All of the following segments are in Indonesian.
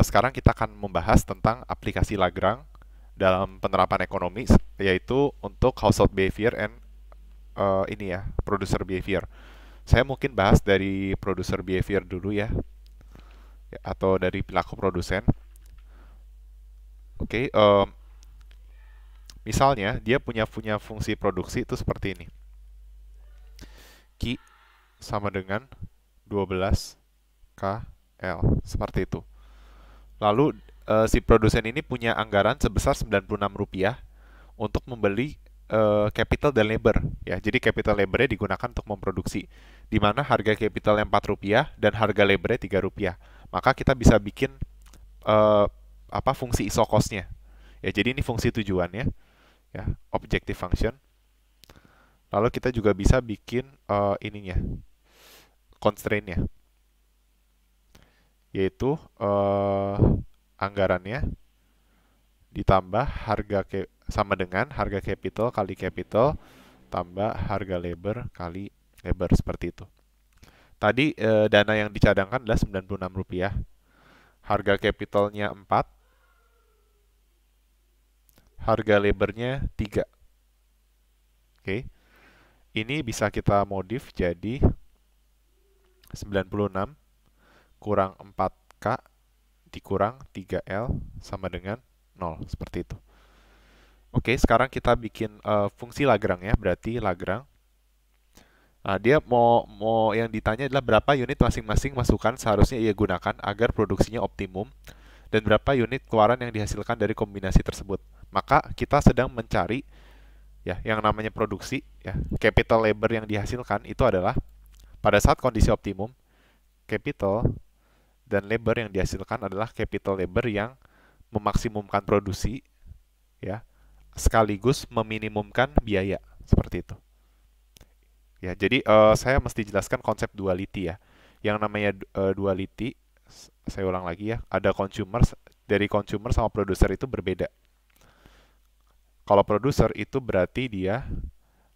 Nah, sekarang kita akan membahas tentang aplikasi Lagrang dalam penerapan ekonomi yaitu untuk household behavior and uh, ini ya producer behavior. Saya mungkin bahas dari producer behavior dulu ya atau dari pelaku produsen. Oke, okay, eh, um, misalnya dia punya punya fungsi produksi itu seperti ini. Ki sama dengan 12 KL seperti itu. Lalu uh, si produsen ini punya anggaran sebesar 96 rupiah untuk membeli uh, capital dan labor ya. Jadi capital labornya digunakan untuk memproduksi di mana harga capital yang 4 rupiah dan harga labornya tiga rupiah. Maka kita bisa bikin uh, apa fungsi isokosnya. Ya, jadi ini fungsi tujuannya ya, objective function. Lalu kita juga bisa bikin uh, ininya constraint-nya yaitu eh, anggarannya ditambah harga ke sama dengan harga capital kali capital tambah harga labor kali labor seperti itu. Tadi e, dana yang dicadangkan adalah Rp96. Harga capitalnya 4. Harga labornya 3. Oke. Okay. Ini bisa kita modif jadi 96 kurang 4K dikurang 3L sama dengan 0, seperti itu. Oke, sekarang kita bikin uh, fungsi lagrang ya, berarti lagrang Nah, dia mau mau yang ditanya adalah berapa unit masing-masing masukan seharusnya ia gunakan agar produksinya optimum dan berapa unit keluaran yang dihasilkan dari kombinasi tersebut. Maka kita sedang mencari ya yang namanya produksi ya, capital labor yang dihasilkan itu adalah pada saat kondisi optimum capital dan labor yang dihasilkan adalah capital labor yang memaksimumkan produksi ya sekaligus meminimumkan biaya seperti itu ya jadi uh, saya mesti jelaskan konsep duality ya yang namanya uh, duality saya ulang lagi ya ada consumer dari consumer sama produser itu berbeda kalau produser itu berarti dia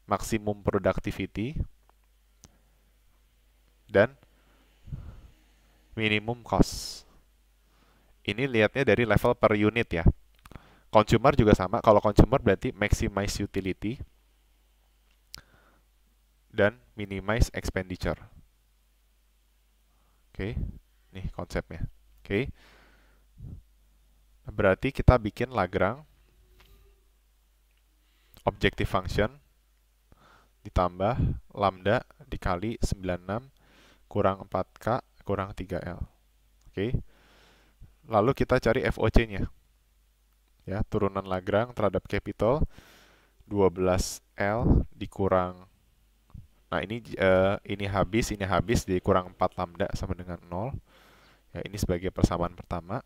maksimum productivity dan minimum cost. Ini lihatnya dari level per unit ya. Consumer juga sama. Kalau consumer berarti maximize utility dan minimize expenditure. Oke, okay. nih konsepnya. Oke. Okay. Berarti kita bikin Lagrang objective function ditambah lambda dikali 96 kurang 4K kurang 3L. Oke. Lalu kita cari FOC-nya. Ya, turunan Lagrang terhadap capital 12L dikurang Nah, ini uh, ini habis, ini habis dikurang 4 lambda sama dengan 0. Ya, ini sebagai persamaan pertama.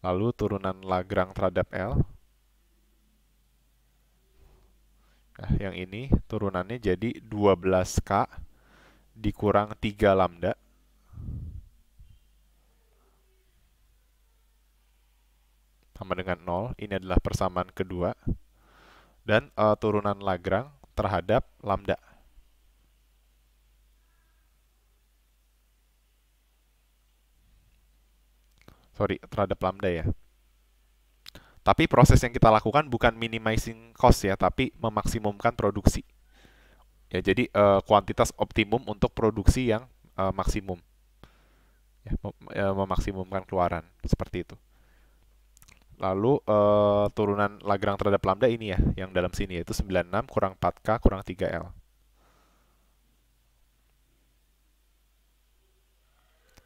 Lalu turunan Lagrang terhadap L. Nah, yang ini turunannya jadi 12K dikurang 3 lambda sama dengan 0. Ini adalah persamaan kedua. Dan e, turunan Lagrang terhadap lambda. Sorry, terhadap lambda ya. Tapi proses yang kita lakukan bukan minimizing cost ya, tapi memaksimumkan produksi. Ya, jadi uh, kuantitas optimum untuk produksi yang uh, maksimum. Ya, ya, memaksimumkan keluaran seperti itu. Lalu uh, turunan Lagrang terhadap lambda ini ya, yang dalam sini yaitu 96 kurang 4K kurang 3L.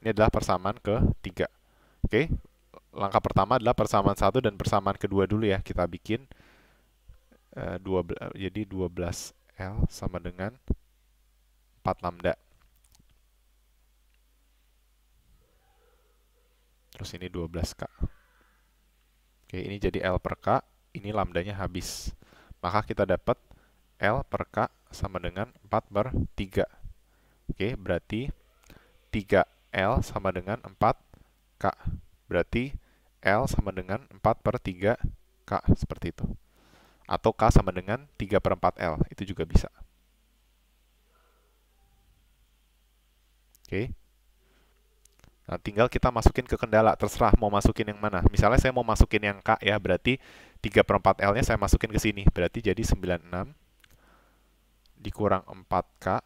Ini adalah persamaan ke tiga Oke, langkah pertama adalah persamaan satu dan persamaan kedua dulu ya kita bikin uh, 12 jadi 12 L sama dengan 4 lambda. Terus ini 12K. Oke, ini jadi L per K, ini lambdanya habis. Maka kita dapat L per K sama dengan 4 per 3. Oke, berarti 3L sama dengan 4K. Berarti L sama dengan 4 per 3K, seperti itu. Atau K sama dengan 3 per 4 L. Itu juga bisa. Oke. Okay. Nah, tinggal kita masukin ke kendala. Terserah mau masukin yang mana. Misalnya saya mau masukin yang K ya, berarti 3 per 4 L-nya saya masukin ke sini. Berarti jadi 96 dikurang 4K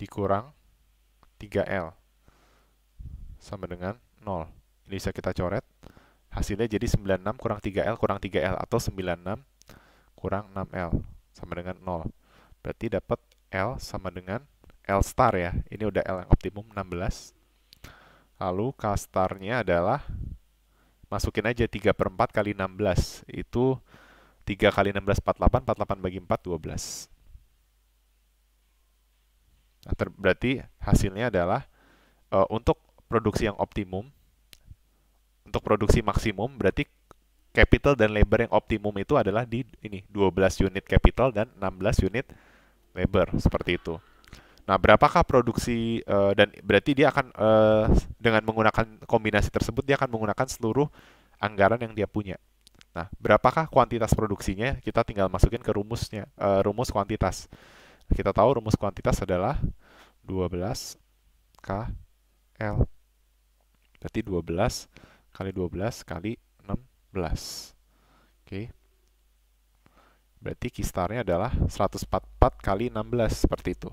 dikurang 3L sama dengan 0. Ini bisa kita coret. Hasilnya jadi 96 kurang 3L kurang 3L atau 96 kurang 6L sama dengan 0. Berarti dapat L sama dengan L star ya. Ini udah L yang optimum 16. Lalu K starnya adalah masukin aja 3 per 4 kali 16. Itu 3 kali 16, 48. 48 bagi 4, 12. Nah, ter berarti hasilnya adalah uh, untuk produksi yang optimum untuk produksi maksimum berarti capital dan labor yang optimum itu adalah di ini 12 unit capital dan 16 unit labor seperti itu. Nah, berapakah produksi uh, dan berarti dia akan uh, dengan menggunakan kombinasi tersebut dia akan menggunakan seluruh anggaran yang dia punya. Nah, berapakah kuantitas produksinya? Kita tinggal masukin ke rumusnya, uh, rumus kuantitas. Kita tahu rumus kuantitas adalah 12 KL. Berarti 12 kali 12 kali 16. Oke. Okay. Berarti kistarnya adalah 144 kali 16 seperti itu.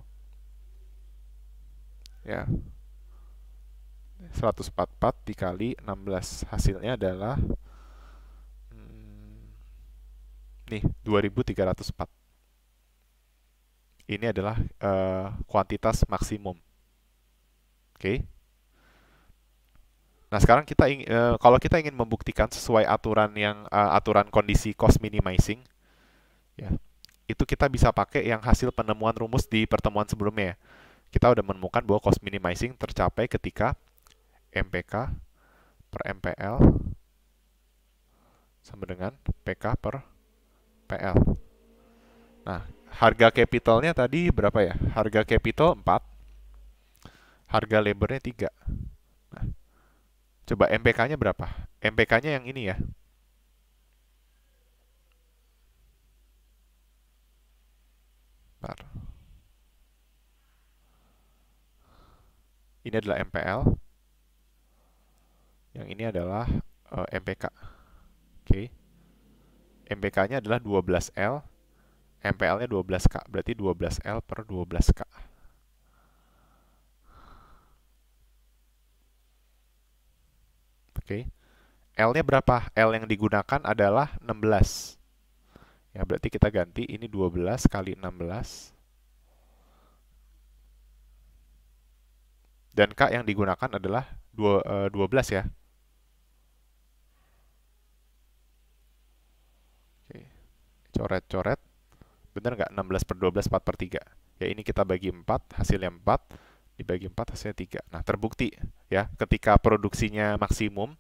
Ya. 144 dikali 16 hasilnya adalah hmm, nih 2304. Ini adalah uh, kuantitas maksimum. Oke. Okay. Nah, sekarang kita ingin, uh, eh, kalau kita ingin membuktikan sesuai aturan yang uh, aturan kondisi cost minimizing, ya, itu kita bisa pakai yang hasil penemuan rumus di pertemuan sebelumnya. Ya. Kita udah menemukan bahwa cost minimizing tercapai ketika MPK per MPL sama dengan PK per PL. Nah, harga capitalnya tadi berapa ya? Harga capital 4, harga labornya 3. Coba MPK-nya berapa? MPK-nya yang ini ya. Bentar. Ini adalah MPL. Yang ini adalah uh, eh, MPK. Oke. Okay. MPK-nya adalah 12L, MPL-nya 12K. Berarti 12L per 12K. Oke. Okay. L-nya berapa? L yang digunakan adalah 16. Ya, berarti kita ganti ini 12 kali 16. Dan K yang digunakan adalah 2, 12 eh, ya. Coret-coret. Bener nggak? 16 per 12, 4 per 3. Ya, ini kita bagi 4, hasilnya 4 dibagi 4 hasilnya 3. Nah, terbukti ya ketika produksinya maksimum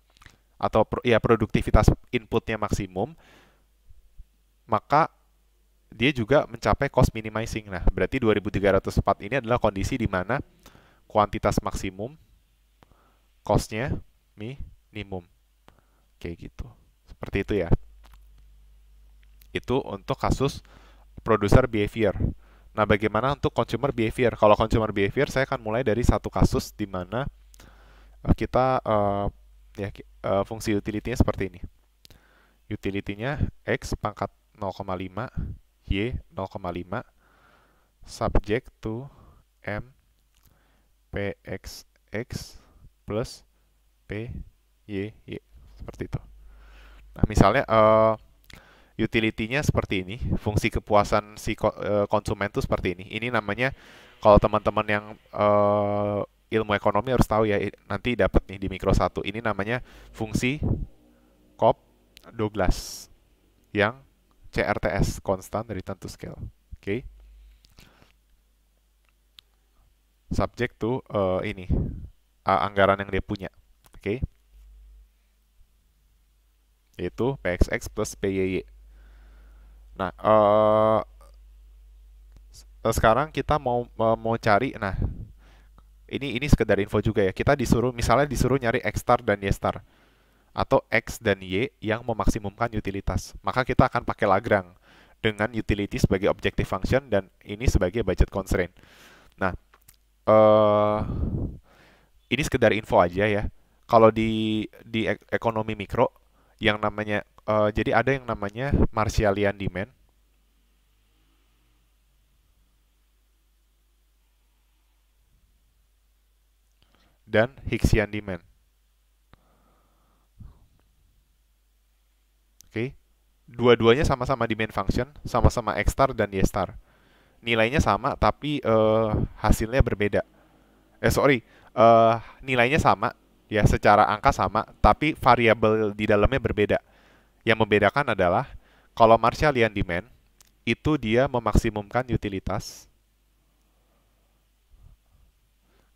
atau pro, ya produktivitas inputnya maksimum maka dia juga mencapai cost minimizing. Nah, berarti 2304 ini adalah kondisi di mana kuantitas maksimum costnya minimum. Kayak gitu. Seperti itu ya. Itu untuk kasus producer behavior. Nah, bagaimana untuk consumer behavior? Kalau consumer behavior, saya akan mulai dari satu kasus di mana eh, kita uh, ya uh, fungsi utility-nya seperti ini. Utility-nya x pangkat 0,5, y 0,5 subject to m pxx plus p y y seperti itu. Nah, misalnya uh, utility-nya seperti ini, fungsi kepuasan si eh, konsumen itu seperti ini. Ini namanya kalau teman-teman yang uh, ilmu ekonomi harus tahu ya nanti dapat nih di mikro satu. Ini namanya fungsi COP Douglas yang CRTS constant dari tentu scale. Oke. Okay. Subject to uh, ini uh, anggaran yang dia punya. Oke. Okay. Yaitu PXX plus PYY. Nah, uh, sekarang kita mau uh, mau cari nah ini ini sekedar info juga ya. Kita disuruh misalnya disuruh nyari X star dan Y star atau X dan Y yang memaksimumkan utilitas. Maka kita akan pakai lagrang dengan utility sebagai objective function dan ini sebagai budget constraint. Nah, uh, ini sekedar info aja ya. Kalau di di e-, ekonomi mikro yang namanya uh, jadi ada yang namanya Marshallian demand. dan Hixian demand. Oke. Okay. Dua-duanya sama-sama demand function, sama-sama X star dan Y star. Nilainya sama tapi uh, hasilnya berbeda. Eh sorry, uh, nilainya sama ya secara angka sama, tapi variabel di dalamnya berbeda. Yang membedakan adalah kalau Marshallian demand itu dia memaksimumkan utilitas.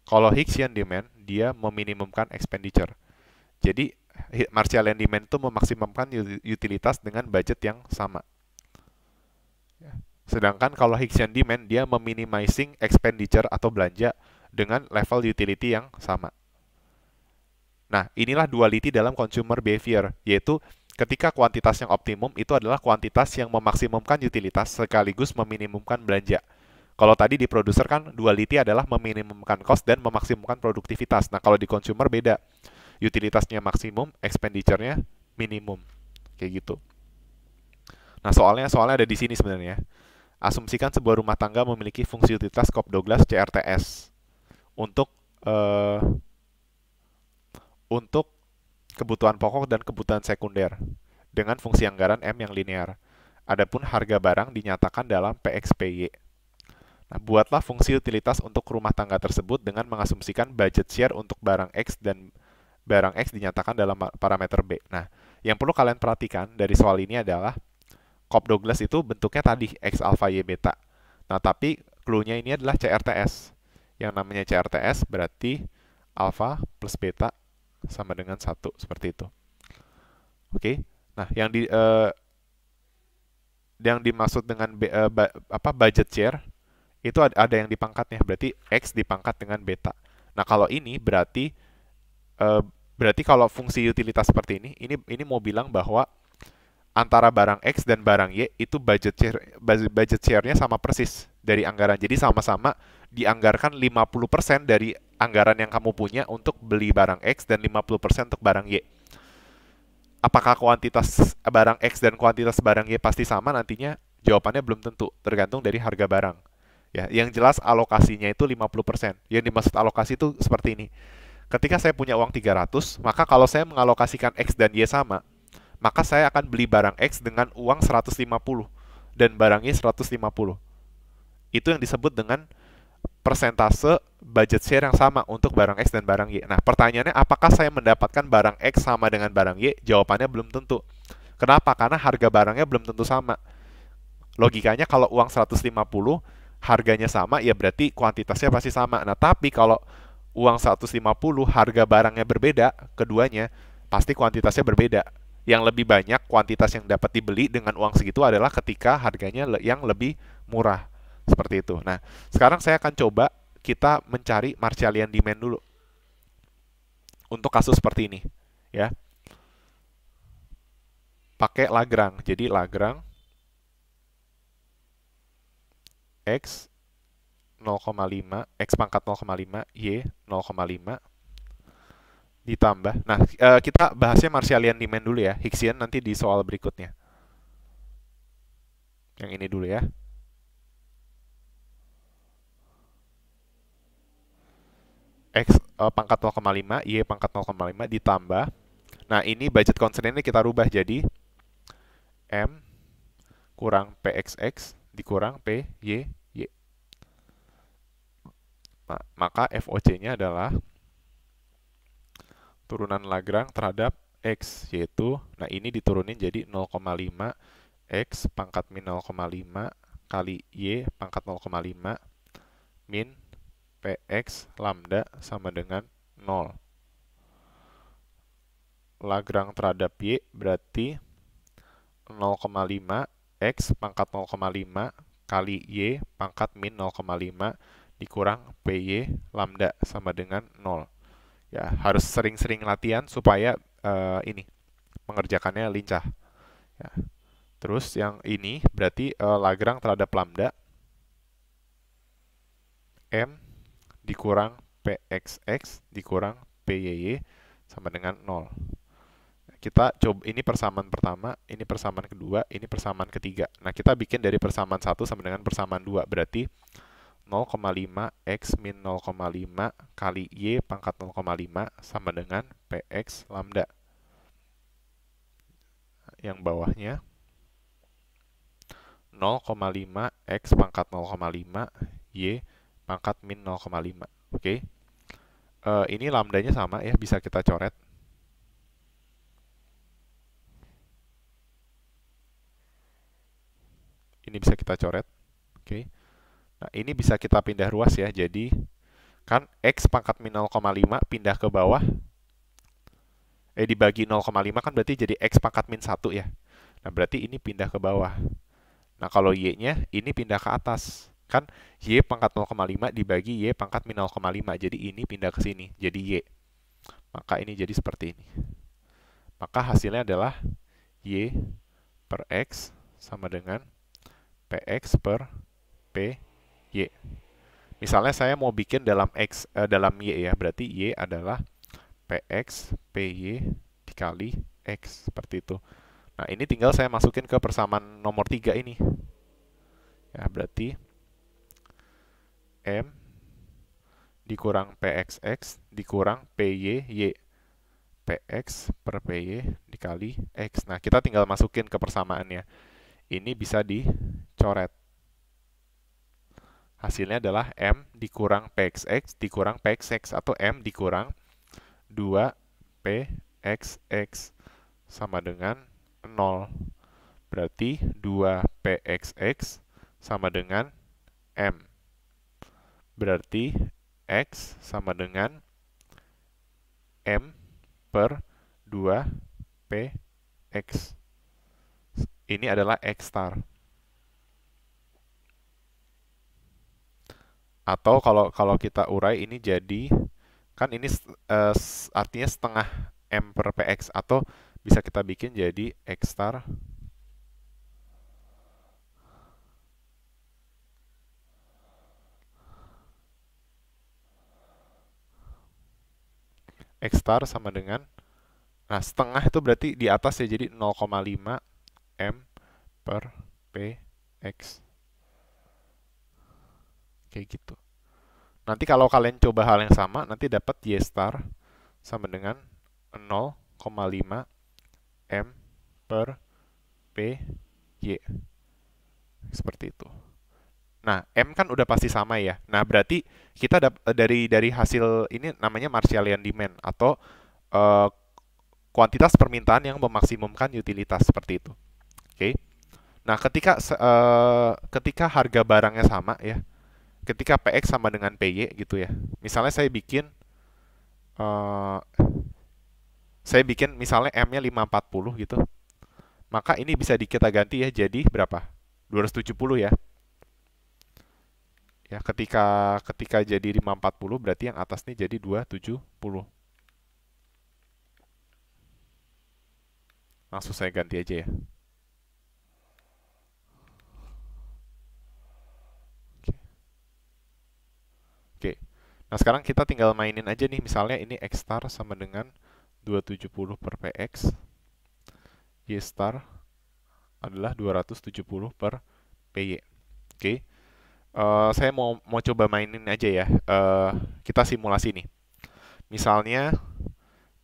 Kalau Higgs'ian demand dia meminimumkan expenditure. Jadi Marshallian demand itu memaksimumkan utilitas dengan budget yang sama. Ya. Sedangkan kalau Higgs'ian demand, dia meminimizing expenditure atau belanja dengan level utility yang sama. Nah, inilah duality dalam consumer behavior, yaitu ketika kuantitas yang optimum itu adalah kuantitas yang memaksimumkan utilitas sekaligus meminimumkan belanja. Kalau tadi di produser kan duality adalah meminimumkan cost dan memaksimumkan produktivitas. Nah, kalau di consumer beda. Utilitasnya maksimum, expenditure-nya minimum. Kayak gitu. Nah, soalnya soalnya ada di sini sebenarnya. Asumsikan sebuah rumah tangga memiliki fungsi utilitas Cobb Douglas CRTS untuk uh, untuk kebutuhan pokok dan kebutuhan sekunder dengan fungsi anggaran M yang linear. Adapun harga barang dinyatakan dalam PXPY. Nah, buatlah fungsi utilitas untuk rumah tangga tersebut dengan mengasumsikan budget share untuk barang X dan barang X dinyatakan dalam parameter B. Nah, yang perlu kalian perhatikan dari soal ini adalah Cobb Douglas itu bentuknya tadi X alpha Y beta. Nah, tapi clue ini adalah CRTS. Yang namanya CRTS berarti alpha plus beta sama dengan satu seperti itu. Oke. Okay? Nah, yang di uh, yang dimaksud dengan be, uh, ba, apa budget share itu ada, ada yang dipangkatnya, berarti x dipangkat dengan beta. Nah, kalau ini berarti uh, berarti kalau fungsi utilitas seperti ini, ini ini mau bilang bahwa antara barang X dan barang Y itu budget share budget share-nya sama persis dari anggaran. Jadi sama-sama dianggarkan 50% dari anggaran yang kamu punya untuk beli barang X dan 50% untuk barang Y. Apakah kuantitas barang X dan kuantitas barang Y pasti sama nantinya? Jawabannya belum tentu, tergantung dari harga barang. Ya, yang jelas alokasinya itu 50%. Yang dimaksud alokasi itu seperti ini. Ketika saya punya uang 300, maka kalau saya mengalokasikan X dan Y sama, maka saya akan beli barang X dengan uang 150 dan barang Y 150 itu yang disebut dengan persentase budget share yang sama untuk barang X dan barang Y. Nah, pertanyaannya apakah saya mendapatkan barang X sama dengan barang Y? Jawabannya belum tentu. Kenapa? Karena harga barangnya belum tentu sama. Logikanya kalau uang 150 harganya sama, ya berarti kuantitasnya pasti sama. Nah, tapi kalau uang 150 harga barangnya berbeda, keduanya pasti kuantitasnya berbeda. Yang lebih banyak kuantitas yang dapat dibeli dengan uang segitu adalah ketika harganya yang lebih murah. Seperti itu. Nah, sekarang saya akan coba kita mencari Marshalian demand dulu. Untuk kasus seperti ini, ya. Pakai Lagrang. Jadi Lagrang X 0,5, X pangkat 0,5, Y 0,5, ditambah. Nah, eh, kita bahasnya Marshalian demand dulu ya. Hicksian nanti di soal berikutnya. Yang ini dulu ya. X uh, pangkat 0,5, Y pangkat 0,5 ditambah. Nah, ini budget constraint ini kita rubah jadi M kurang PXX dikurang PYY. Nah, maka FOC-nya adalah turunan lagrang terhadap X, yaitu, nah ini diturunin jadi 0,5 X pangkat min 0,5 kali Y pangkat 0,5 min PX lambda sama dengan 0. Lagrang terhadap Y berarti 0,5 X pangkat 0,5 kali Y pangkat min 0,5 dikurang PY lambda sama dengan 0. Ya, harus sering-sering latihan supaya uh, ini mengerjakannya lincah. Ya. Terus yang ini berarti uh, Lagrang terhadap lambda M dikurang PXX dikurang PYY sama dengan 0. Kita coba ini persamaan pertama, ini persamaan kedua, ini persamaan ketiga. Nah, kita bikin dari persamaan 1 sama dengan persamaan 2. Berarti 0,5 X min 0,5 kali Y pangkat 0,5 sama dengan PX lambda. Yang bawahnya 0,5 X pangkat 0,5 Y pangkat min 0,5. Oke. Okay. Uh, eh, ini lambdanya sama ya, bisa kita coret. Ini bisa kita coret. Oke. Okay. Nah, ini bisa kita pindah ruas ya. Jadi kan x pangkat min 0,5 pindah ke bawah eh dibagi 0,5 kan berarti jadi x pangkat min 1 ya. Nah, berarti ini pindah ke bawah. Nah, kalau y-nya ini pindah ke atas kan Y pangkat 0,5 dibagi Y pangkat min 0,5. Jadi ini pindah ke sini, jadi Y. Maka ini jadi seperti ini. Maka hasilnya adalah Y per X sama dengan PX per P Y. Misalnya saya mau bikin dalam X, eh, dalam Y ya, berarti Y adalah PX P Y dikali X, seperti itu. Nah, ini tinggal saya masukin ke persamaan nomor tiga ini. Ya, berarti M dikurang PXX dikurang PY, Y. PX per PY dikali X. Nah, kita tinggal masukin ke persamaannya. Ini bisa dicoret. Hasilnya adalah M dikurang PXX dikurang PXX atau M dikurang 2PXX sama dengan 0. Berarti 2PXX sama dengan M. Berarti X sama dengan M per 2PX. Ini adalah X star. Atau kalau kalau kita urai ini jadi, kan ini uh, artinya setengah M per PX. Atau bisa kita bikin jadi X star X star sama dengan Nah, setengah itu berarti di atas ya, jadi 0,5 M per p x Kayak gitu. Nanti kalau kalian coba hal yang sama, nanti dapat Y star sama dengan 0,5 M per p y Seperti itu. Nah, M kan udah pasti sama ya. Nah, berarti kita dap eh, dari dari hasil ini namanya Marshallian demand atau uh, kuantitas permintaan yang memaksimumkan utilitas seperti itu. Oke. Okay. Nah, ketika uh, ketika harga barangnya sama ya. Ketika PX sama dengan PY gitu ya. Misalnya saya bikin uh, saya bikin misalnya M-nya 540 gitu. Maka ini bisa kita ganti ya jadi berapa? 270 ya. Ya, ketika ketika jadi 540 berarti yang atas nih jadi 270. Langsung saya ganti aja ya. Oke. Nah, sekarang kita tinggal mainin aja nih misalnya ini X star sama dengan 270 per PX. Y star adalah 270 per PY. Oke. Okay uh, saya mau mau coba mainin aja ya. Uh, kita simulasi nih. Misalnya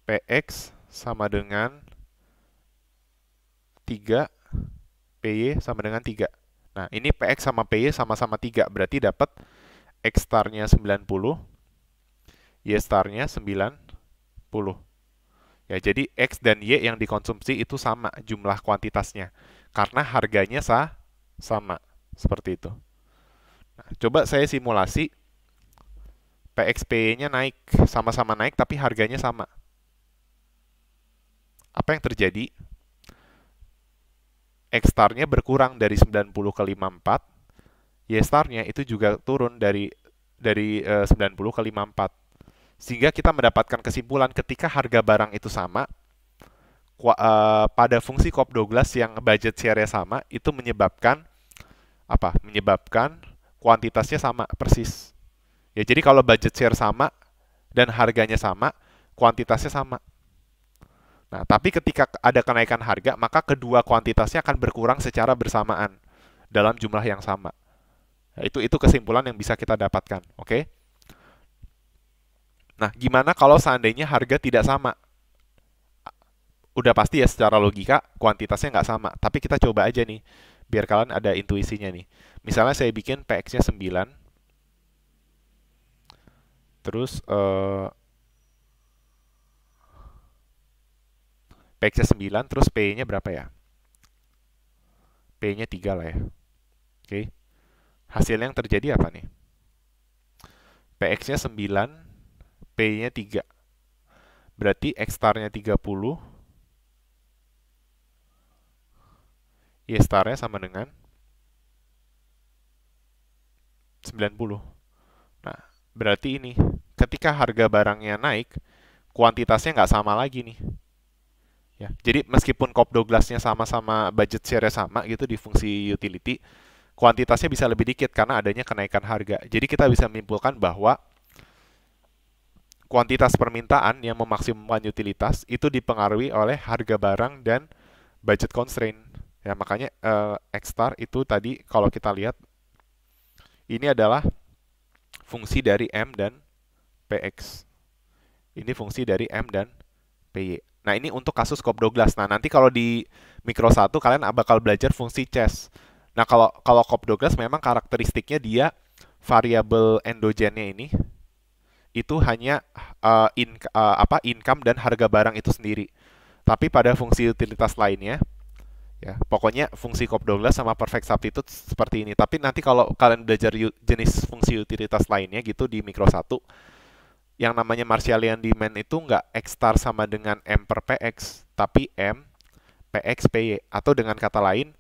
PX sama dengan 3, PY sama dengan 3. Nah, ini PX sama PY sama-sama 3, berarti dapat X star-nya 90, Y star-nya 90. Ya, jadi X dan Y yang dikonsumsi itu sama jumlah kuantitasnya, karena harganya sah, sama, seperti itu. Nah, coba saya simulasi PXP-nya naik, sama-sama naik tapi harganya sama. Apa yang terjadi? X star-nya berkurang dari 90 ke 54. Y star-nya itu juga turun dari dari e, eh, 90 ke 54. Sehingga kita mendapatkan kesimpulan ketika harga barang itu sama, eh, pada fungsi cop douglas yang budget share nya sama itu menyebabkan apa? Menyebabkan kuantitasnya sama persis. Ya, jadi kalau budget share sama dan harganya sama, kuantitasnya sama. Nah, tapi ketika ada kenaikan harga, maka kedua kuantitasnya akan berkurang secara bersamaan dalam jumlah yang sama. Nah, itu itu kesimpulan yang bisa kita dapatkan, oke? Okay? Nah, gimana kalau seandainya harga tidak sama? Udah pasti ya secara logika kuantitasnya nggak sama, tapi kita coba aja nih, biar kalian ada intuisinya nih. Misalnya saya bikin PX-nya 9. Terus uh, eh, PX-nya 9, terus P-nya berapa ya? P-nya 3 lah ya. Oke. Okay. Hasil yang terjadi apa nih? PX-nya 9, P-nya 3. Berarti X star-nya 30. Y star-nya sama dengan 90. Nah, berarti ini ketika harga barangnya naik, kuantitasnya nggak sama lagi nih. Ya, jadi meskipun Cobb Douglasnya sama-sama budget share sama gitu di fungsi utility, kuantitasnya bisa lebih dikit karena adanya kenaikan harga. Jadi kita bisa menyimpulkan bahwa kuantitas permintaan yang memaksimumkan utilitas itu dipengaruhi oleh harga barang dan budget constraint. Ya, makanya uh, eh, X star itu tadi kalau kita lihat ini adalah fungsi dari M dan PX. Ini fungsi dari M dan PY. Nah, ini untuk kasus Cobb Douglas. Nah, nanti kalau di mikro 1 kalian bakal belajar fungsi CES. Nah, kalau kalau Cobb Douglas memang karakteristiknya dia variabel endogennya ini itu hanya uh, in, uh, apa income dan harga barang itu sendiri. Tapi pada fungsi utilitas lainnya ya pokoknya fungsi cop Douglas sama perfect substitute seperti ini tapi nanti kalau kalian belajar jenis fungsi utilitas lainnya gitu di mikro satu, yang namanya Martialian demand itu nggak x star sama dengan m per px tapi m px py atau dengan kata lain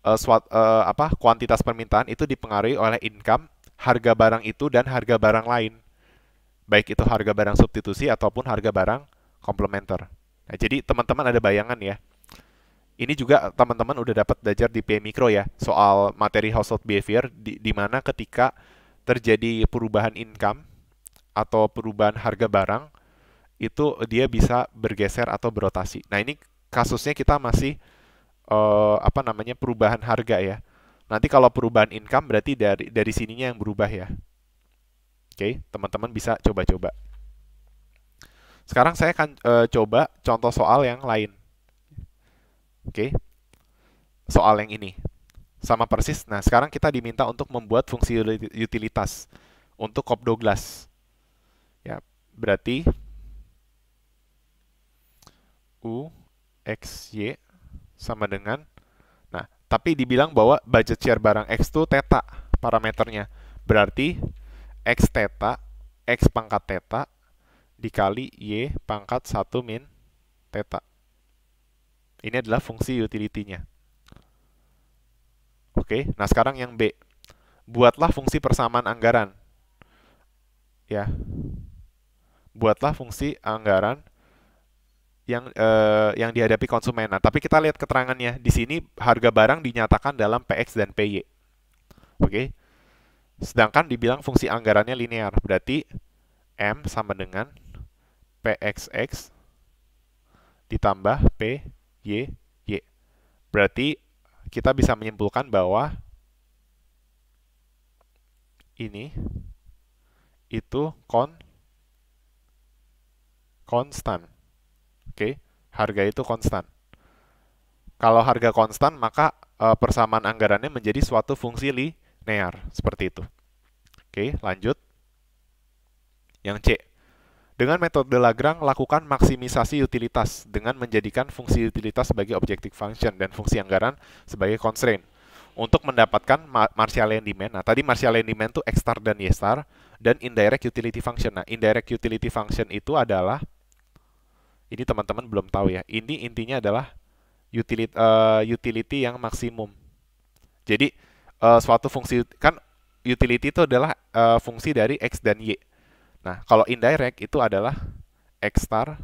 uh, eh, suat, uh, eh, apa kuantitas permintaan itu dipengaruhi oleh income harga barang itu dan harga barang lain baik itu harga barang substitusi ataupun harga barang komplementer nah, jadi teman-teman ada bayangan ya ini juga teman-teman udah dapat belajar di PM Mikro ya, soal materi household behavior, di, di mana ketika terjadi perubahan income atau perubahan harga barang, itu dia bisa bergeser atau berotasi. Nah ini kasusnya kita masih uh, apa namanya perubahan harga ya. Nanti kalau perubahan income berarti dari dari sininya yang berubah ya. Oke, okay, teman-teman bisa coba-coba. Sekarang saya akan uh, coba contoh soal yang lain. Oke. Okay? Soal yang ini. Sama persis. Nah, sekarang kita diminta untuk membuat fungsi utilitas untuk Cobb Douglas. Ya, berarti U X Y sama dengan nah, tapi dibilang bahwa budget share barang X itu teta, parameternya. Berarti X teta, X pangkat teta dikali Y pangkat 1 min teta. Ini adalah fungsi utility-nya. Oke, nah sekarang yang B. Buatlah fungsi persamaan anggaran. Ya. Buatlah fungsi anggaran yang eh, yang dihadapi konsumen. Nah, tapi kita lihat keterangannya. Di sini harga barang dinyatakan dalam PX dan PY. Oke. Sedangkan dibilang fungsi anggarannya linear. Berarti M sama dengan PXX ditambah P Y, Y. Berarti kita bisa menyimpulkan bahwa ini itu kon konstan. Oke, harga itu konstan. Kalau harga konstan, maka eh, persamaan anggarannya menjadi suatu fungsi linear, seperti itu. Oke, lanjut. Yang C. Dengan metode Lagrange, lakukan maksimisasi utilitas dengan menjadikan fungsi utilitas sebagai objective function dan fungsi anggaran sebagai constraint. Untuk mendapatkan Marshallian demand, nah tadi Marshallian demand itu X star dan Y star, dan indirect utility function. Nah, indirect utility function itu adalah, ini teman-teman belum tahu ya, ini intinya adalah utility, uh, utility yang maksimum. Jadi, uh, suatu fungsi, kan utility itu adalah uh, fungsi dari X dan Y Nah, kalau indirect itu adalah X star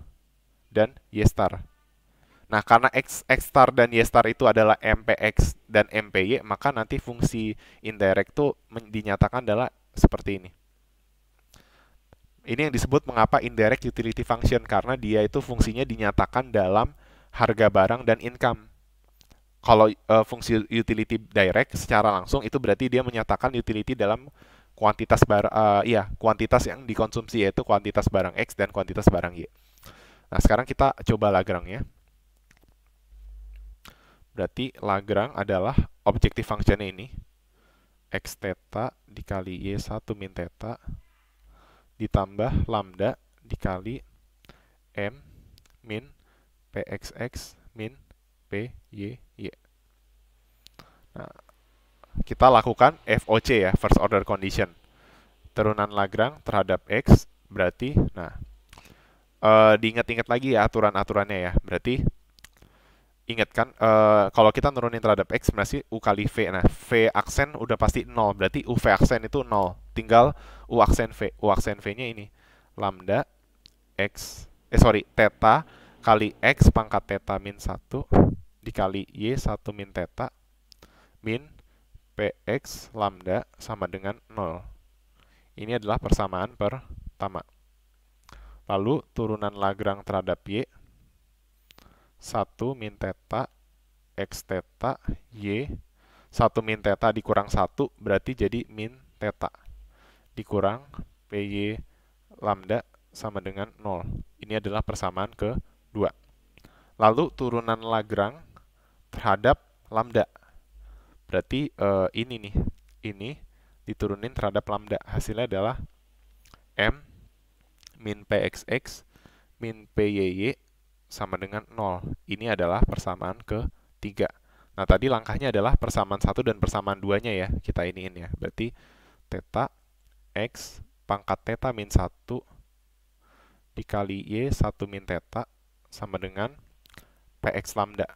dan Y star. Nah, karena X, X star dan Y star itu adalah MPX dan MPY, maka nanti fungsi indirect itu dinyatakan adalah seperti ini. Ini yang disebut mengapa indirect utility function, karena dia itu fungsinya dinyatakan dalam harga barang dan income. Kalau uh, fungsi utility direct secara langsung itu berarti dia menyatakan utility dalam kuantitas bar uh, iya kuantitas yang dikonsumsi yaitu kuantitas barang X dan kuantitas barang Y. Nah, sekarang kita coba lagrang ya. Berarti Lagrang adalah objektif function ini x theta dikali y1 min theta ditambah lambda dikali m min pxx min py y. Nah, kita lakukan FOC ya, first order condition. Turunan lagrang terhadap X berarti, nah, e, diingat-ingat lagi ya aturan-aturannya ya. Berarti, ingatkan kan, kalau kita nurunin terhadap X berarti U kali V. Nah, V aksen udah pasti 0, berarti u v aksen itu 0. Tinggal U aksen V. U aksen V-nya ini, lambda X, eh sorry, teta kali X pangkat teta min 1 dikali Y 1 min teta min PX lambda sama dengan 0. Ini adalah persamaan pertama. Lalu turunan Lagrang terhadap Y 1 min teta X teta Y 1 min teta dikurang 1 berarti jadi min teta, dikurang PY lambda sama dengan 0. Ini adalah persamaan kedua. Lalu turunan Lagrang terhadap lambda Berarti uh, ini nih, ini diturunin terhadap lambda. Hasilnya adalah M min PXX min PYY sama dengan 0. Ini adalah persamaan ke tiga Nah, tadi langkahnya adalah persamaan satu dan persamaan duanya ya. Kita iniin ya. Berarti teta X pangkat teta min satu dikali Y satu min teta sama dengan PX lambda.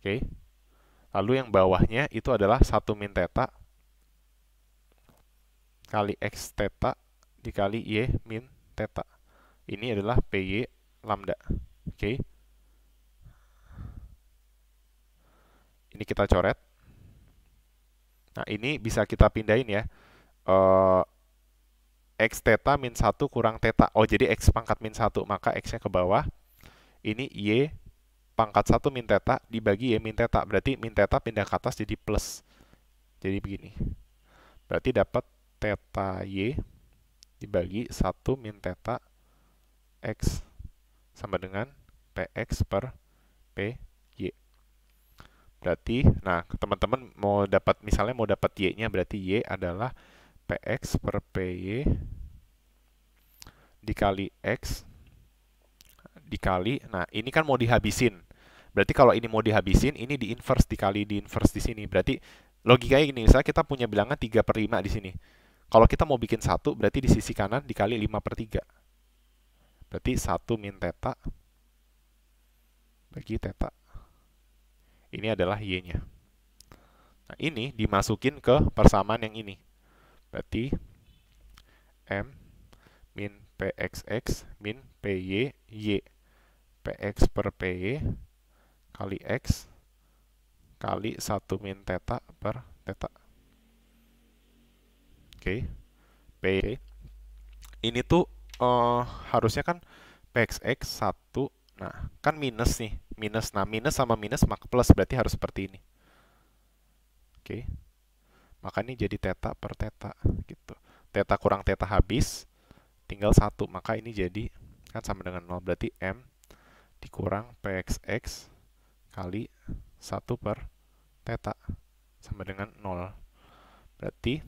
Oke. Okay. Lalu yang bawahnya itu adalah satu min teta kali x teta dikali y min teta. Ini adalah PY lambda. Oke. Okay. Ini kita coret. Nah, ini bisa kita pindahin ya. E, x teta min 1 kurang teta. Oh, jadi x pangkat min 1, maka x-nya ke bawah. Ini y pangkat 1 min teta dibagi Y min teta. Berarti min teta pindah ke atas jadi plus. Jadi begini. Berarti dapat teta Y dibagi 1 min teta X sama dengan PX per p y. Berarti, nah teman-teman mau dapat, misalnya mau dapat Y-nya, berarti Y adalah PX per PY dikali X dikali. Nah, ini kan mau dihabisin. Berarti kalau ini mau dihabisin, ini di inverse dikali di inverse di sini. Berarti logikanya gini, misalnya kita punya bilangan 3 per 5 di sini. Kalau kita mau bikin satu, berarti di sisi kanan dikali 5 per 3. Berarti 1 min teta bagi teta. Ini adalah Y-nya. Nah, ini dimasukin ke persamaan yang ini. Berarti M min PXX min PY Y PX per P kali X kali satu min teta per teta. Oke, okay. P. Ini tuh uh, harusnya kan x satu, nah kan minus nih, minus. Nah minus sama minus maka plus, berarti harus seperti ini. Oke, okay. maka ini jadi teta per teta gitu. Teta kurang teta habis, tinggal satu maka ini jadi kan sama dengan nol berarti m dikurang pxx kali 1 per theta sama dengan 0. Berarti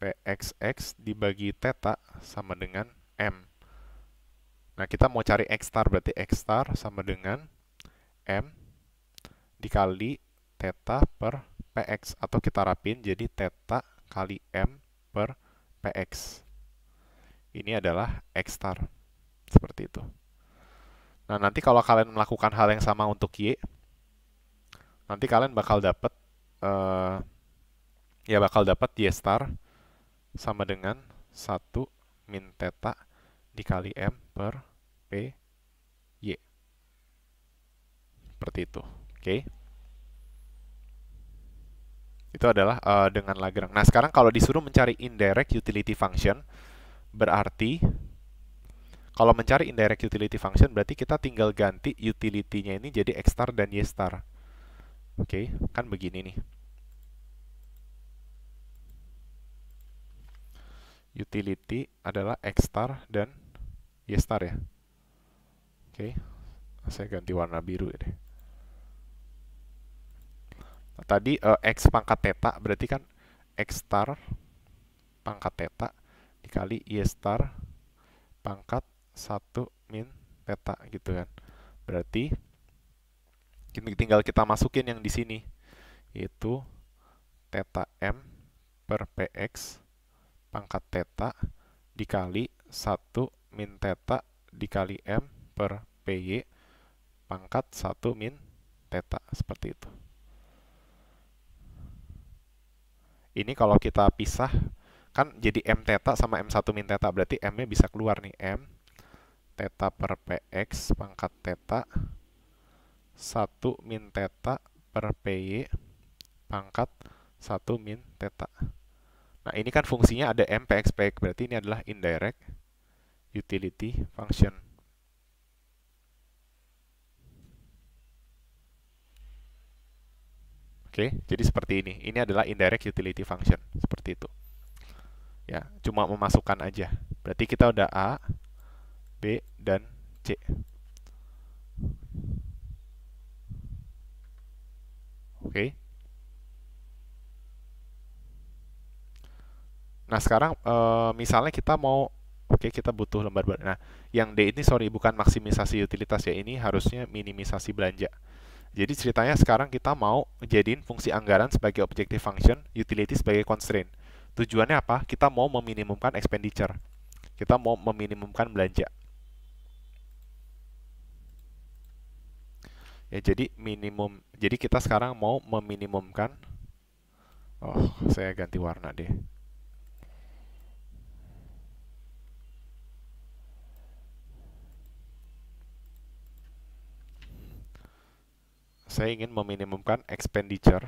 pxx dibagi theta sama dengan m. Nah, kita mau cari x star, berarti x star sama dengan m dikali theta per px. Atau kita rapin jadi theta kali m per px. Ini adalah x star. Seperti itu. Nah, nanti kalau kalian melakukan hal yang sama untuk Y, nanti kalian bakal dapat uh, eh, ya bakal dapat Y star sama dengan 1 min theta dikali M per P Y. Seperti itu. Oke. Okay. Itu adalah uh, dengan Lagrange. Nah, sekarang kalau disuruh mencari indirect utility function, berarti kalau mencari indirect utility function berarti kita tinggal ganti utility-nya ini jadi x star dan y star. Oke, okay, kan begini nih. Utility adalah x star dan y star ya. Oke, okay. saya ganti warna biru ini. Ya nah, tadi uh, x pangkat theta berarti kan x star pangkat theta dikali y star pangkat 1 min teta gitu kan. Berarti tinggal kita masukin yang di sini itu teta m per px pangkat teta dikali 1 min teta dikali m per py pangkat 1 min teta seperti itu. Ini kalau kita pisah kan jadi m teta sama m1 min teta berarti m-nya bisa keluar nih m teta per px pangkat teta 1 min teta per py pangkat 1 min teta Nah, ini kan fungsinya ada m px py berarti ini adalah indirect utility function. Oke, jadi seperti ini. Ini adalah indirect utility function, seperti itu. Ya, cuma memasukkan aja. Berarti kita udah A, dan C. Oke. Nah, sekarang e, misalnya kita mau oke kita butuh lembar belanja. Nah, yang D ini sorry bukan maksimisasi utilitas ya, ini harusnya minimisasi belanja. Jadi ceritanya sekarang kita mau jadiin fungsi anggaran sebagai objective function, utility sebagai constraint. Tujuannya apa? Kita mau meminimumkan expenditure. Kita mau meminimumkan belanja. ya jadi minimum jadi kita sekarang mau meminimumkan oh saya ganti warna deh saya ingin meminimumkan expenditure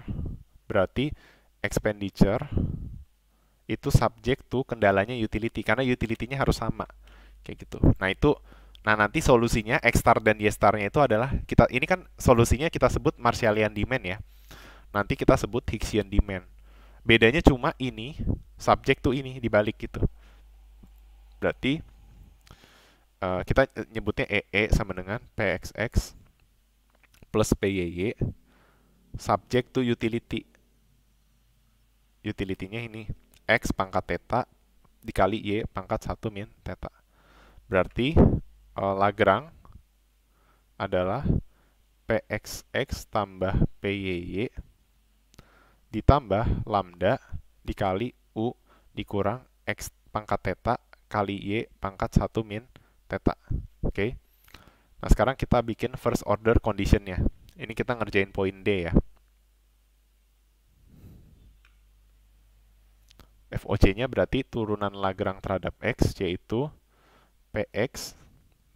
berarti expenditure itu subject to kendalanya utility karena utility-nya harus sama kayak gitu nah itu Nah, nanti solusinya X star dan Y starnya itu adalah kita ini kan solusinya kita sebut Marshallian demand ya. Nanti kita sebut hicksian demand. Bedanya cuma ini subject tuh ini dibalik gitu. Berarti uh, kita nyebutnya EE e sama dengan PXX plus PYY subject to utility. Utility-nya ini X pangkat theta dikali Y pangkat 1 min theta. Berarti uh, Lagrang adalah PXX tambah PYY ditambah lambda dikali U dikurang X pangkat teta kali Y pangkat 1 min teta. Oke. Okay? Nah, sekarang kita bikin first order conditionnya. Ini kita ngerjain poin D ya. FOC-nya berarti turunan Lagrang terhadap X, yaitu PX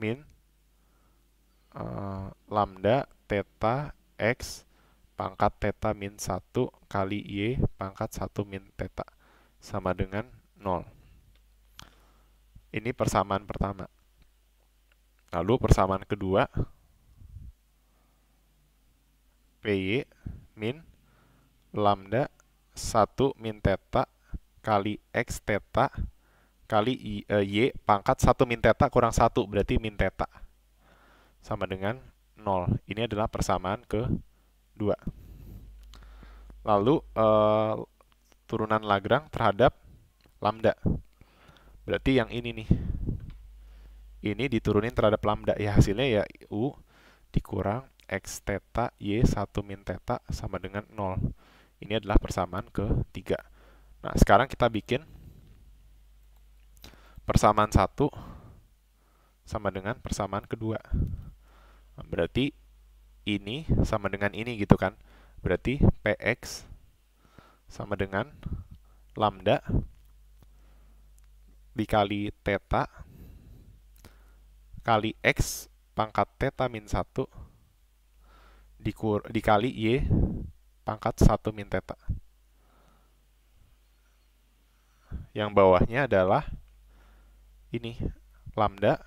min uh, lambda theta x pangkat theta min 1 kali y pangkat 1 min theta sama dengan 0. Ini persamaan pertama. Lalu persamaan kedua PY min lambda 1 min theta kali x theta kali I, uh, Y pangkat 1 min teta kurang 1, berarti min teta. Sama dengan 0. Ini adalah persamaan ke 2. Lalu uh, turunan lagrang terhadap lambda. Berarti yang ini nih. Ini diturunin terhadap lambda. Ya hasilnya ya U dikurang X teta Y 1 min teta sama dengan 0. Ini adalah persamaan ke 3. Nah, sekarang kita bikin persamaan satu sama dengan persamaan kedua. Berarti ini sama dengan ini gitu kan. Berarti PX sama dengan lambda dikali theta kali X pangkat theta min 1 dikur dikali Y pangkat 1 min theta. Yang bawahnya adalah ini lambda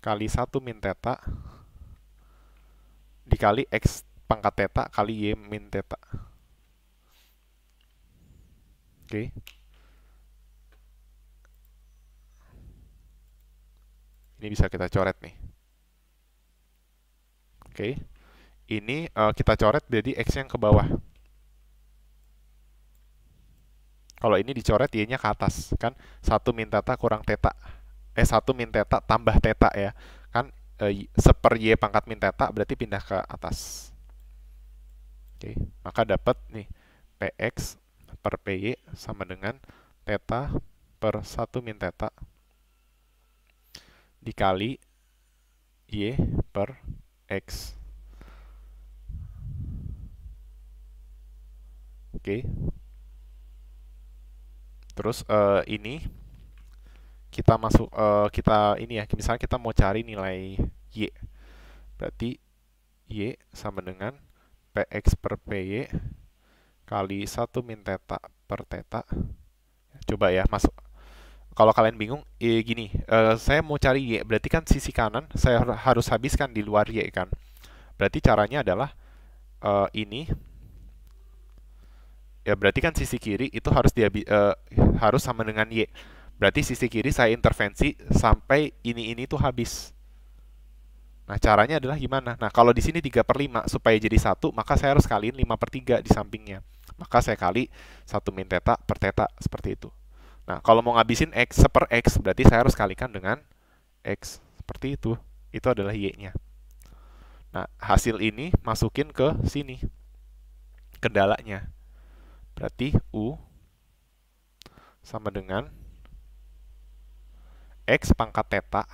kali satu min teta dikali x pangkat theta kali y min teta. Oke. Okay. Ini bisa kita coret nih. Oke. Okay. Ini uh, kita coret jadi x yang ke bawah. kalau ini dicoret y-nya ke atas kan satu min teta kurang teta eh satu min teta tambah teta ya kan e, seper y pangkat min teta berarti pindah ke atas oke maka dapat nih px per py sama dengan teta per satu min teta dikali y per x oke terus uh, ini kita masuk uh, kita ini ya misalnya kita mau cari nilai y berarti y sama dengan px per py kali satu min teta per teta coba ya masuk kalau kalian bingung eh, gini eh, saya mau cari y berarti kan sisi kanan saya harus habiskan di luar y kan berarti caranya adalah eh, ini ya berarti kan sisi kiri itu harus dia uh, harus sama dengan y. Berarti sisi kiri saya intervensi sampai ini ini tuh habis. Nah, caranya adalah gimana? Nah, kalau di sini tiga per lima supaya jadi satu maka saya harus kaliin lima per tiga di sampingnya. Maka saya kali satu min teta per teta, seperti itu. Nah, kalau mau ngabisin X seper X, berarti saya harus kalikan dengan X, seperti itu. Itu adalah Y-nya. Nah, hasil ini masukin ke sini. Kendalanya. Berarti U sama dengan X pangkat teta.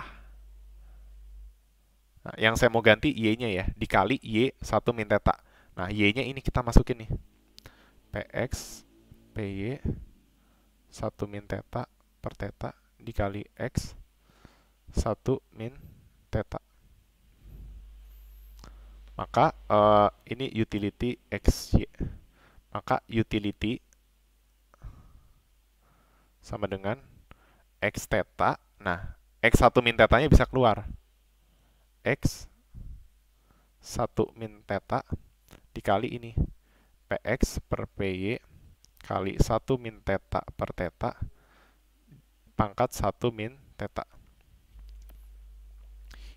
Nah, yang saya mau ganti Y-nya ya, dikali Y 1 min teta. Nah, Y-nya ini kita masukin nih. PX, PY, 1 min teta per teta dikali X, 1 min teta. Maka, uh, ini utility XY maka utility sama dengan x theta. Nah, x1 min tetanya bisa keluar. x 1 min theta dikali ini px per py kali 1 min theta per theta pangkat 1 min theta.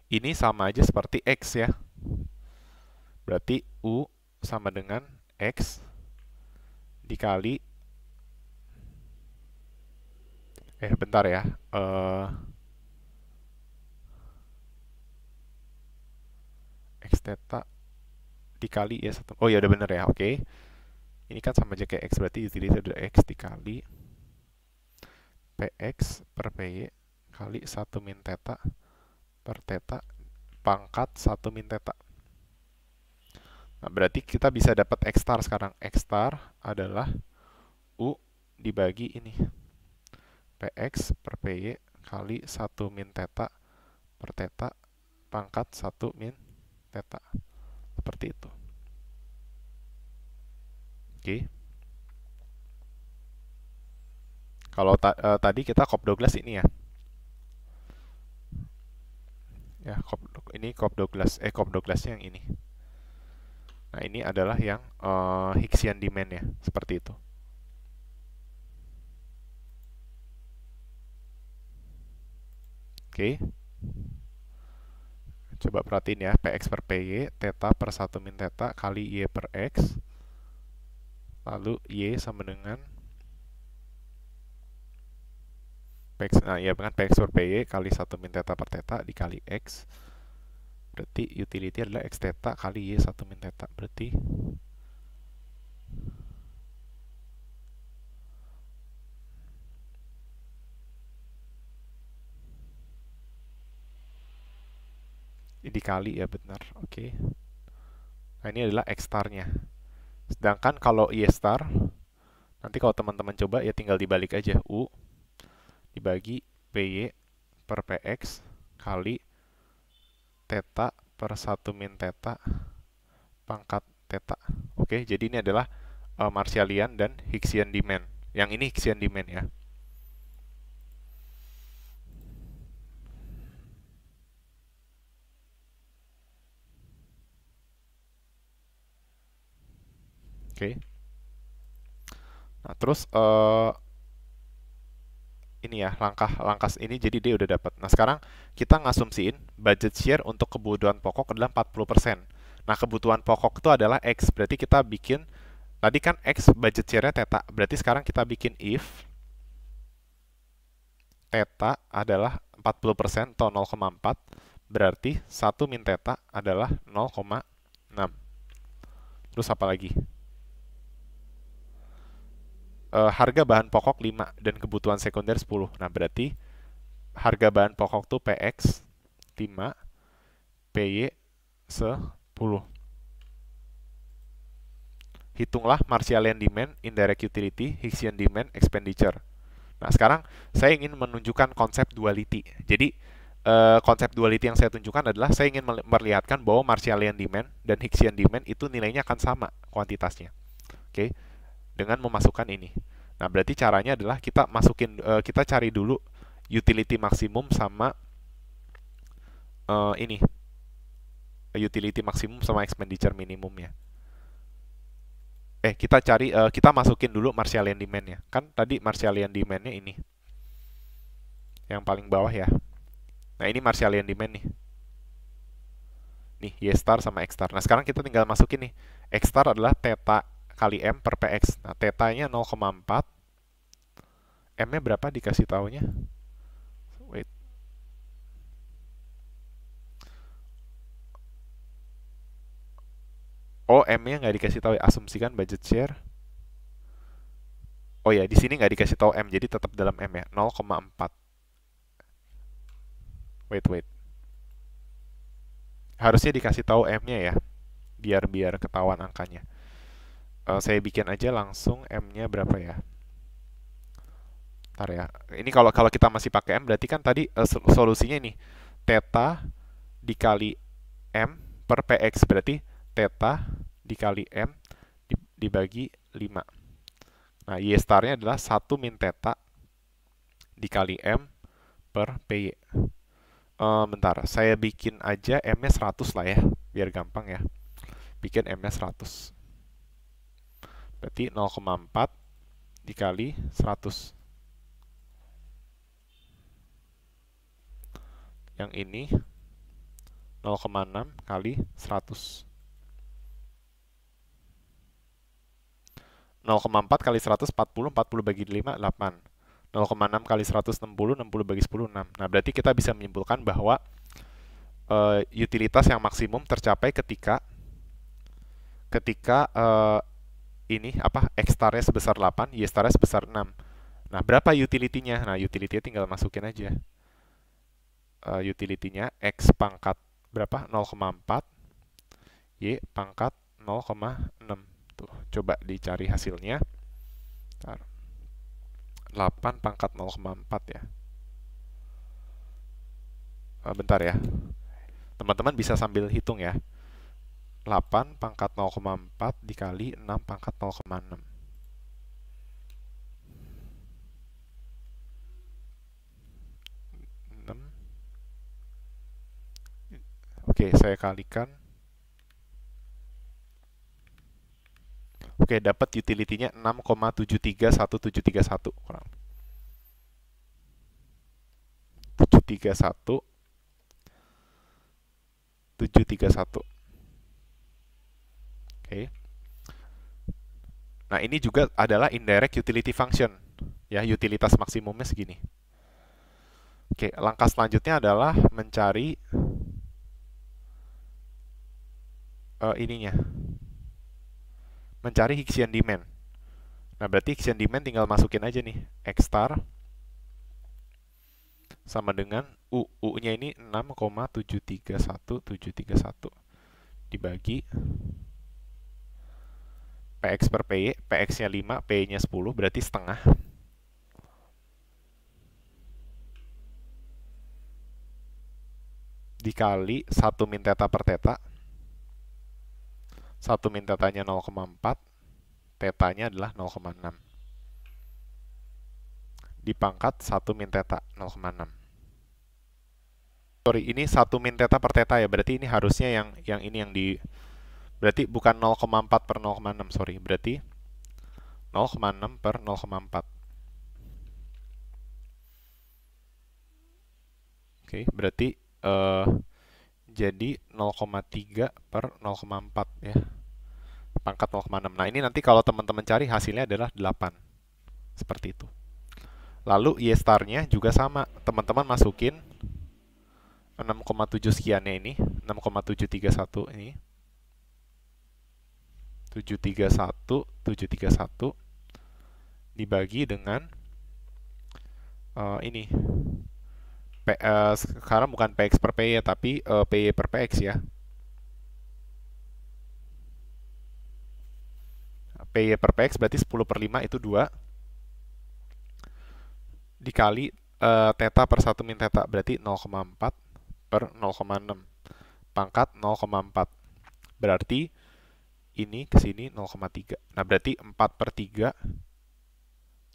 Ini sama aja seperti x ya. Berarti u sama dengan x dikali eh bentar ya uh, x theta dikali ya satu oh ya udah bener ya oke okay. ini kan sama aja kayak x berarti jadi ada x dikali px per py kali satu min theta per theta pangkat satu min theta Nah, berarti kita bisa dapat X star sekarang. X star adalah U dibagi ini. PX per PY kali 1 min teta per teta pangkat 1 min teta Seperti itu. Oke. Kalau ta uh, tadi kita cop Douglas ini ya. Ya, cop ini cop Douglas, eh cop Douglasnya yang ini. Nah, ini adalah yang uh, Hixian demand ya, seperti itu. Oke. Coba perhatiin ya, PX per PY, theta per 1 min theta kali Y per X. Lalu Y sama dengan PX, nah iya kan PX per PY kali 1 min theta per theta dikali X berarti utility adalah x theta kali y satu min theta berarti dikali ya benar oke okay. nah ini adalah x starnya sedangkan kalau y star nanti kalau teman-teman coba ya tinggal dibalik aja u dibagi py per px kali teta per 1 min teta pangkat teta Oke, jadi ini adalah uh, dan Higgs'ian demand. Yang ini Higgs'ian demand ya. Oke. Nah, terus uh, ini ya langkah langkah ini jadi dia udah dapat. Nah sekarang kita ngasumsiin budget share untuk kebutuhan pokok adalah 40%. Nah kebutuhan pokok itu adalah X, berarti kita bikin, tadi kan X budget share-nya theta, berarti sekarang kita bikin if theta adalah 40% atau 0,4, berarti 1 min theta adalah 0,6. Terus apa lagi? uh, harga bahan pokok 5 dan kebutuhan sekunder 10. Nah, berarti harga bahan pokok tuh PX 5, PY 10. Hitunglah Martialian demand, indirect utility, Higgs demand, expenditure. Nah, sekarang saya ingin menunjukkan konsep duality. Jadi, eh, konsep duality yang saya tunjukkan adalah saya ingin melihatkan bahwa Martialian demand dan Higgs demand itu nilainya akan sama kuantitasnya. Oke. Okay? dengan memasukkan ini. Nah, berarti caranya adalah kita masukin uh, kita cari dulu utility maksimum sama uh, ini. Utility maksimum sama expenditure minimumnya. Eh, kita cari uh, kita masukin dulu Martialian demand-nya. Kan tadi Martialian demand-nya ini. Yang paling bawah ya. Nah, ini Martialian demand nih. Nih, Y star sama X star. Nah, sekarang kita tinggal masukin nih. X star adalah theta kali M per PX. Nah, tetanya 0,4. M-nya berapa dikasih taunya? Wait. Oh, M-nya nggak dikasih tahu ya? Asumsikan budget share. Oh ya, di sini nggak dikasih tahu M, jadi tetap dalam M ya. 0,4. Wait, wait. Harusnya dikasih tahu M-nya ya. Biar biar ketahuan angkanya uh, saya bikin aja langsung m-nya berapa ya? Ntar ya. Ini kalau kalau kita masih pakai m berarti kan tadi uh, solusinya ini teta dikali m per px berarti teta dikali m dibagi 5. Nah, y starnya adalah 1 min teta dikali m per py. Uh, eh, bentar, saya bikin aja m-nya 100 lah ya, biar gampang ya. Bikin m-nya 100. Berarti 0,4 dikali 100. Yang ini 0,6 kali 100. 0,4 kali 100 40, 40 bagi 5 8. 0,6 kali 160, 60 bagi 10 6. Nah, berarti kita bisa menyimpulkan bahwa uh, utilitas yang maksimum tercapai ketika ketika uh, ini apa X starnya sebesar 8, Y starnya sebesar 6. Nah, berapa utility-nya? Nah, utility-nya tinggal masukin aja. Uh, utility-nya X pangkat berapa? 0,4 Y pangkat 0,6. Tuh, coba dicari hasilnya. Bentar. 8 pangkat 0,4 ya. Uh, bentar ya. Teman-teman bisa sambil hitung ya. 8 pangkat 0,4 dikali 6 pangkat 0,6. Oke, saya kalikan. Oke, dapat utility-nya 6,731731 kurang. 731 731 Oke. Okay. Nah, ini juga adalah indirect utility function. Ya, utilitas maksimumnya segini. Oke, langkah selanjutnya adalah mencari uh, ininya. Mencari higgs demand. Nah, berarti higgs demand tinggal masukin aja nih X star sama dengan U. U-nya ini 6,731731 dibagi PX per PY, PX-nya 5, PY-nya 10, berarti setengah. Dikali 1 min teta per teta. 1 min tetanya 0,4, tetanya adalah 0,6. Dipangkat 1 min teta 0,6. Sorry, ini satu min teta per teta ya, berarti ini harusnya yang yang ini yang di Berarti bukan 0,4 per 0,6, sorry. Berarti 0,6 per 0,4. Oke, berarti uh, jadi 0,3 per 0,4 ya. Pangkat 0,6. Nah, ini nanti kalau teman-teman cari hasilnya adalah 8. Seperti itu. Lalu Y star-nya juga sama. Teman-teman masukin 6,7 sekiannya ini. 6,731 ini. 731 731 dibagi dengan uh, ini P, uh, sekarang bukan PX per PY ya, tapi uh, eh, PY per PX ya PY per PX berarti 10 per 5 itu 2 dikali uh, theta per 1 min theta berarti 0,4 per 0,6 pangkat 0,4 berarti ini ke sini 0,3. Nah, berarti 4 per 3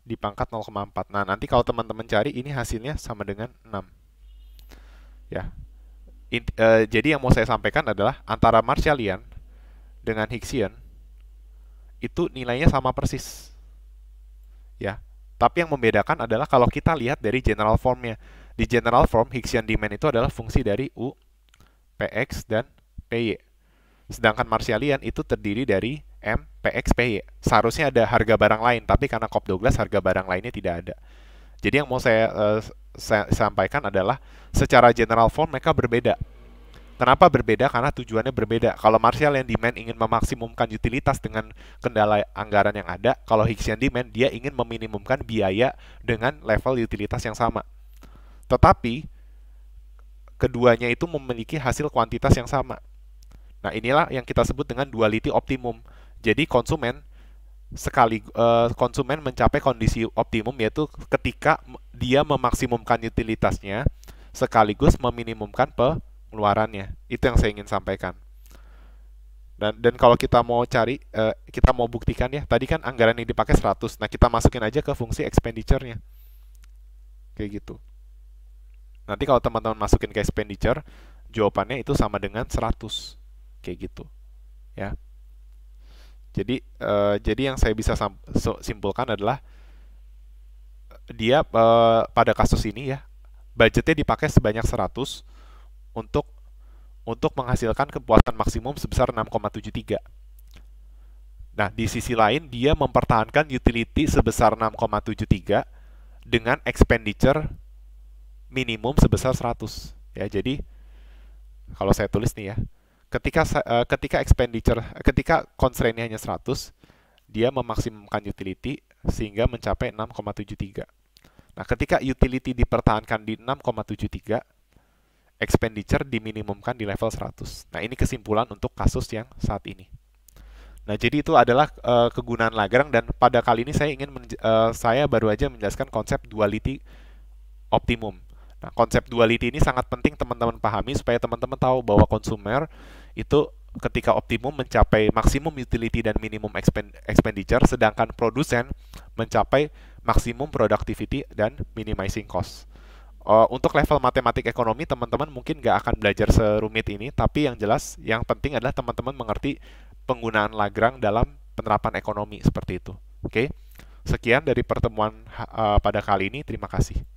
dipangkat 0,4. Nah, nanti kalau teman-teman cari, ini hasilnya sama dengan 6. Ya. In, e, eh, jadi yang mau saya sampaikan adalah antara Marshallian dengan Higgs'ian itu nilainya sama persis. Ya. Tapi yang membedakan adalah kalau kita lihat dari general formnya. Di general form, Higgs'ian demand itu adalah fungsi dari U, PX, dan PY. Sedangkan Marshallian itu terdiri dari M, PX, PY. Seharusnya ada harga barang lain, tapi karena Cobb Douglas harga barang lainnya tidak ada. Jadi yang mau saya, uh, eh, saya sampaikan adalah secara general form mereka berbeda. Kenapa berbeda? Karena tujuannya berbeda. Kalau Martial yang demand ingin memaksimumkan utilitas dengan kendala anggaran yang ada, kalau Hicks yang demand dia ingin meminimumkan biaya dengan level utilitas yang sama. Tetapi keduanya itu memiliki hasil kuantitas yang sama. Nah, inilah yang kita sebut dengan duality optimum. Jadi konsumen sekali uh, konsumen mencapai kondisi optimum yaitu ketika dia memaksimumkan utilitasnya sekaligus meminimumkan pengeluarannya. Itu yang saya ingin sampaikan. Dan dan kalau kita mau cari uh, kita mau buktikan ya, tadi kan anggaran yang dipakai 100. Nah, kita masukin aja ke fungsi expenditure-nya. Kayak gitu. Nanti kalau teman-teman masukin ke expenditure, jawabannya itu sama dengan 100 kayak gitu ya jadi uh, jadi yang saya bisa simpulkan adalah dia uh, pada kasus ini ya budgetnya dipakai sebanyak 100 untuk untuk menghasilkan kepuasan maksimum sebesar 6,73 Nah, di sisi lain dia mempertahankan utility sebesar 6,73 dengan expenditure minimum sebesar 100. Ya, jadi kalau saya tulis nih ya, ketika uh, ketika expenditure ketika constraint hanya 100 dia memaksimumkan utility sehingga mencapai 6,73. Nah, ketika utility dipertahankan di 6,73 expenditure diminimumkan di level 100. Nah, ini kesimpulan untuk kasus yang saat ini. Nah, jadi itu adalah uh, kegunaan Lagrange dan pada kali ini saya ingin uh, saya baru aja menjelaskan konsep duality optimum. Nah, konsep duality ini sangat penting teman-teman pahami supaya teman-teman tahu bahwa konsumer itu ketika optimum mencapai maksimum utility dan minimum expenditure, sedangkan produsen mencapai maksimum productivity dan minimizing cost. Uh, untuk level matematik ekonomi, teman-teman mungkin nggak akan belajar serumit ini, tapi yang jelas, yang penting adalah teman-teman mengerti penggunaan lagrang dalam penerapan ekonomi seperti itu. Oke, okay? sekian dari pertemuan uh, pada kali ini. Terima kasih.